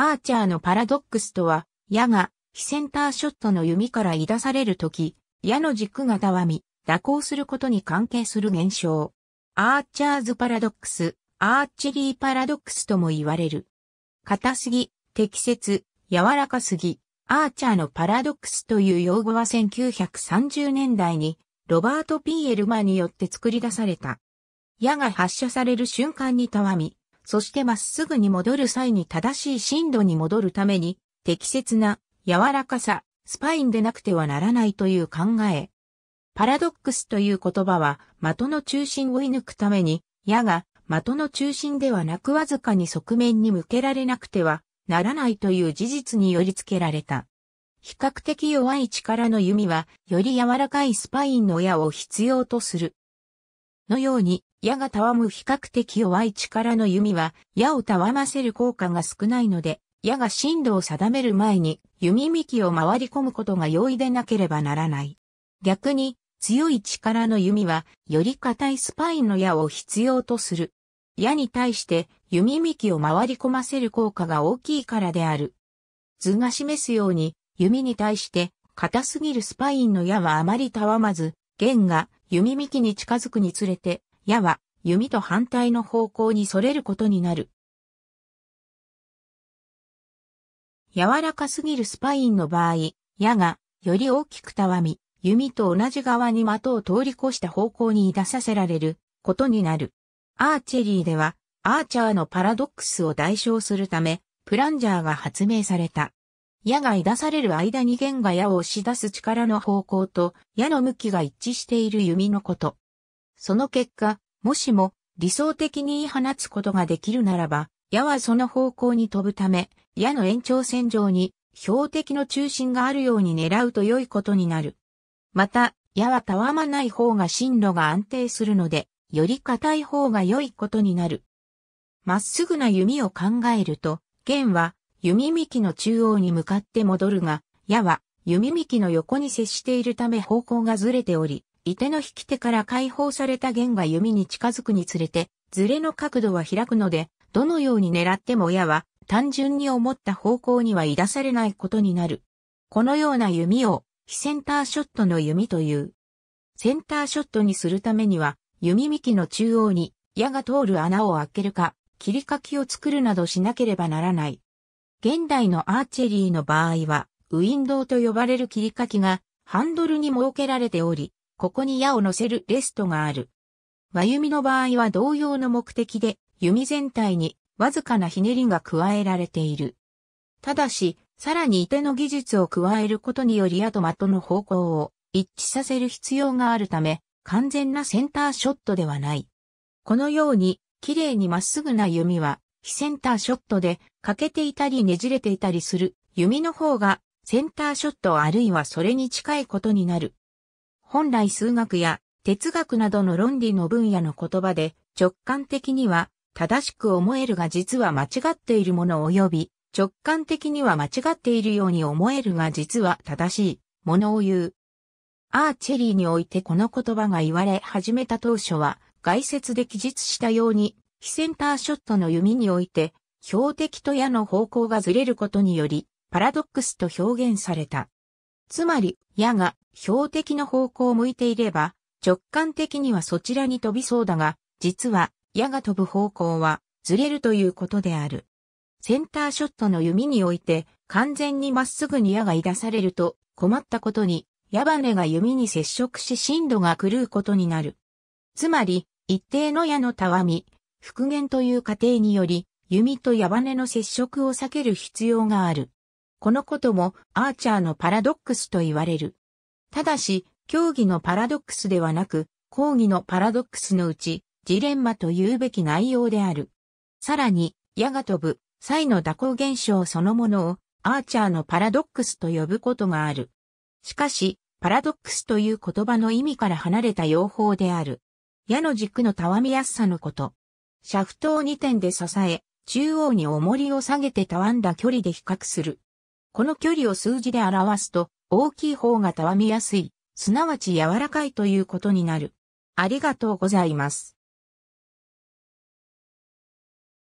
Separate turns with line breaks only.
アーチャーのパラドックスとは、矢が、非センターショットの弓から射出されるとき、矢の軸がたわみ、蛇行することに関係する現象。アーチャーズパラドックス、アーチェリーパラドックスとも言われる。硬すぎ、適切、柔らかすぎ、アーチャーのパラドックスという用語は1930年代に、ロバート・ピーエルマによって作り出された。矢が発射される瞬間にたわみ、そしてまっすぐに戻る際に正しい深度に戻るために、適切な柔らかさ、スパインでなくてはならないという考え。パラドックスという言葉は、的の中心を射抜くために、矢が的の中心ではなくわずかに側面に向けられなくてはならないという事実により付けられた。比較的弱い力の弓は、より柔らかいスパインの矢を必要とする。のように、矢がたわむ比較的弱い力の弓は、矢をたわませる効果が少ないので、矢が進路を定める前に、弓幹を回り込むことが容易でなければならない。逆に、強い力の弓は、より硬いスパインの矢を必要とする。矢に対して、弓幹を回り込ませる効果が大きいからである。図が示すように、弓に対して、硬すぎるスパインの矢はあまりたわまず、弦が弓幹に近づくにつれて、矢は弓と反対の方向に反れることになる。柔らかすぎるスパインの場合、矢がより大きくたわみ、弓と同じ側に的を通り越した方向に出させられることになる。アーチェリーでは、アーチャーのパラドックスを代償するため、プランジャーが発明された。矢が出される間に弦が矢を押し出す力の方向と矢の向きが一致している弓のこと。その結果、もしも理想的に放つことができるならば、矢はその方向に飛ぶため、矢の延長線上に標的の中心があるように狙うと良いことになる。また、矢はたわまない方が進路が安定するので、より硬い方が良いことになる。まっすぐな弓を考えると、弦は弓幹の中央に向かって戻るが、矢は弓幹の横に接しているため方向がずれており、射手の引き手から解放された弦が弓に近づくにつれて、ずれの角度は開くので、どのように狙っても矢は単純に思った方向には射出されないことになる。このような弓を、非センターショットの弓という。センターショットにするためには、弓幹の中央に矢が通る穴を開けるか、切り欠きを作るなどしなければならない。現代のアーチェリーの場合は、ウィンドウと呼ばれる切り欠きがハンドルに設けられており、ここに矢を乗せるレストがある。和弓の場合は同様の目的で、弓全体にわずかなひねりが加えられている。ただし、さらに手の技術を加えることにより矢と的の方向を一致させる必要があるため、完全なセンターショットではない。このように、綺麗にまっすぐな弓は、非センターショットで欠けていたりねじれていたりする弓の方がセンターショットあるいはそれに近いことになる。本来数学や哲学などの論理の分野の言葉で直感的には正しく思えるが実は間違っているもの及び直感的には間違っているように思えるが実は正しいものを言う。アーチェリーにおいてこの言葉が言われ始めた当初は、概説で記述したように非センターショットの弓において、標的と矢の方向がずれることにより、パラドックスと表現された。つまり、矢が標的の方向を向いていれば、直感的にはそちらに飛びそうだが、実は矢が飛ぶ方向はずれるということである。センターショットの弓において、完全にまっすぐに矢が出されると、困ったことに、矢羽が弓に接触し振動が狂うことになる。つまり、一定の矢のたわみ、復元という過程により、弓と矢羽の接触を避ける必要がある。このこともアーチャーのパラドックスと言われる。ただし、競技のパラドックスではなく、講義のパラドックスのうち、ジレンマと言うべき内容である。さらに、矢が飛ぶ、際の蛇行現象そのものを、アーチャーのパラドックスと呼ぶことがある。しかし、パラドックスという言葉の意味から離れた用法である。矢の軸のたわみやすさのこと。シャフトを2点で支え、中央に重りを下げてたわんだ距離で比較する。この距離を数字で表すと、大きい方がたわみやすい、すなわち柔らかいということになる。ありがとうございます。